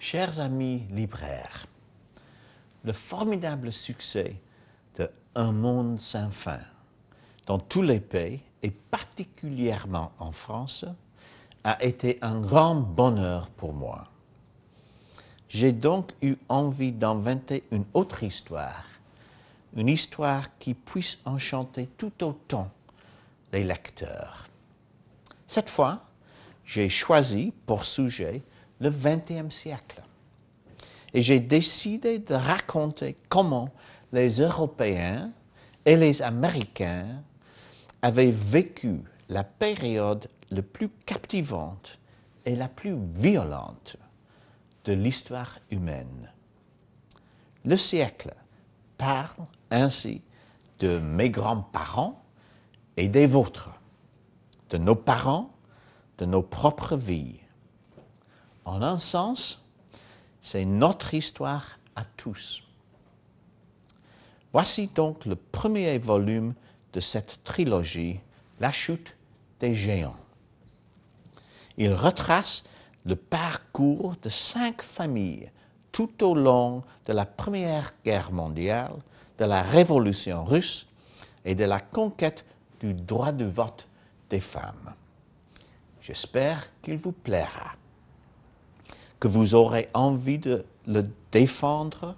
Chers amis libraires, le formidable succès de Un monde sans fin dans tous les pays et particulièrement en France a été un grand bonheur pour moi. J'ai donc eu envie d'inventer une autre histoire, une histoire qui puisse enchanter tout autant les lecteurs. Cette fois, j'ai choisi pour sujet le 20e siècle. Et j'ai décidé de raconter comment les Européens et les Américains avaient vécu la période la plus captivante et la plus violente de l'histoire humaine. Le siècle parle ainsi de mes grands-parents et des vôtres, de nos parents, de nos propres vies en un sens, c'est notre histoire à tous. Voici donc le premier volume de cette trilogie, La chute des géants. Il retrace le parcours de cinq familles tout au long de la Première Guerre mondiale, de la Révolution russe et de la conquête du droit de vote des femmes. J'espère qu'il vous plaira que vous aurez envie de le défendre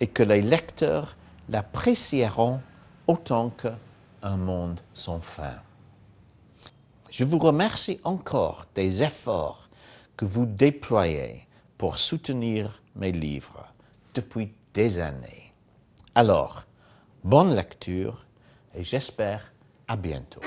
et que les lecteurs l'apprécieront autant qu'un monde sans fin. Je vous remercie encore des efforts que vous déployez pour soutenir mes livres depuis des années. Alors, bonne lecture et j'espère à bientôt.